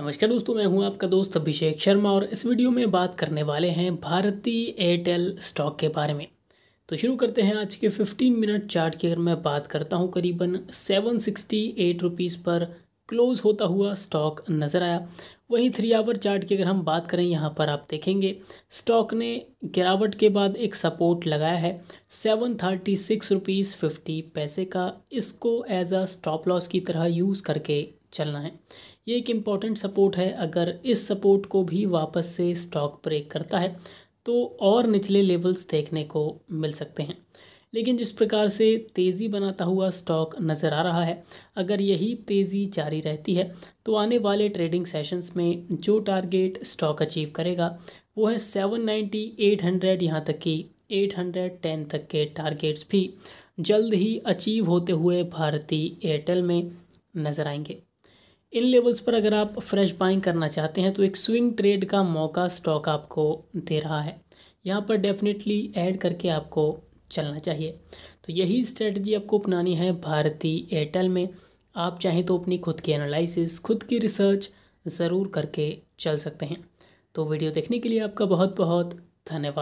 नमस्कार दोस्तों मैं हूं आपका दोस्त अभिषेक शर्मा और इस वीडियो में बात करने वाले हैं भारतीय एयरटेल स्टॉक के बारे में तो शुरू करते हैं आज के 15 मिनट चार्ट की अगर मैं बात करता हूं करीबन सेवन सिक्सटी एट रुपीज़ पर क्लोज होता हुआ स्टॉक नज़र आया वहीं थ्री आवर चार्ट की अगर हम बात करें यहाँ पर आप देखेंगे स्टॉक ने गिरावट के बाद एक सपोर्ट लगाया है seven thirty six rupees fifty पैसे का इसको एज अ स्टॉप लॉस की तरह यूज़ करके चलना है ये एक इम्पॉर्टेंट सपोर्ट है अगर इस सपोर्ट को भी वापस से स्टॉक ब्रेक करता है तो और निचले लेवल्स देखने को मिल सकते हैं लेकिन जिस प्रकार से तेज़ी बनाता हुआ स्टॉक नज़र आ रहा है अगर यही तेज़ी जारी रहती है तो आने वाले ट्रेडिंग सेशंस में जो टारगेट स्टॉक अचीव करेगा वो है सेवन नाइन्टी एट हंड्रेड यहाँ तक कि एट हंड्रेड टेन तक के टारगेट्स भी जल्द ही अचीव होते हुए भारतीय एयरटेल में नज़र आएंगे इन लेवल्स पर अगर आप फ्रेश बाइंग करना चाहते हैं तो एक स्विंग ट्रेड का मौका स्टॉक आपको दे रहा है यहाँ पर डेफिनेटली ऐड करके आपको चलना चाहिए तो यही स्ट्रेटजी आपको अपनानी है भारतीय एयरटेल में आप चाहें तो अपनी खुद की एनालिसिस खुद की रिसर्च ज़रूर करके चल सकते हैं तो वीडियो देखने के लिए आपका बहुत बहुत धन्यवाद